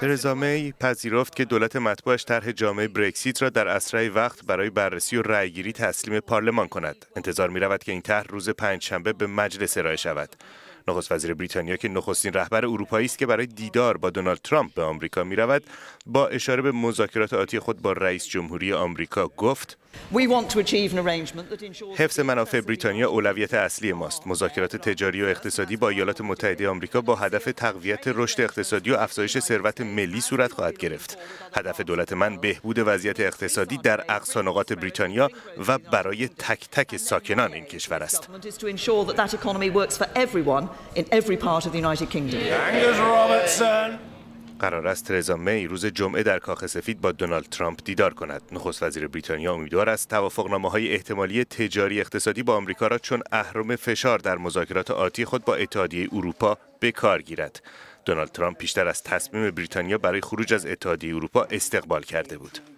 ترزا می پذیرفت که دولت مطبوعش طرح جامعه برکسیت را در اسرع وقت برای بررسی و رأیگیری تسلیم پارلمان کند. انتظار می رود که این طرح روز پنجشنبه به مجلس ارائه شود. نخست وزیر بریتانیا که نخستین رهبر اروپایی است که برای دیدار با دونالد ترامپ به آمریکا می رود با اشاره به مذاکرات آتی خود با رئیس جمهوری آمریکا گفت حفظ منافع بریتانیا اولویت اصلی ماست. مذاکرات تجاری و اقتصادی با ایالات متحده آمریکا با هدف تقویت رشد اقتصادی و افزایش ثروت ملی صورت خواهد گرفت. هدف دولت من بهبود وضعیت اقتصادی در اقصا نقاط بریتانیا و برای تک تک ساکنان این کشور است. قرار است ترزا می روز جمعه در کاخ سفید با دونالد ترامپ دیدار کند. نخست وزیر بریتانیا امیدوار است نامه های احتمالی تجاری اقتصادی با آمریکا را چون اهرم فشار در مذاکرات آتی خود با اتحادیه اروپا به کار گیرد. دونالد ترامپ بیشتر از تصمیم بریتانیا برای خروج از اتحادیه اروپا استقبال کرده بود.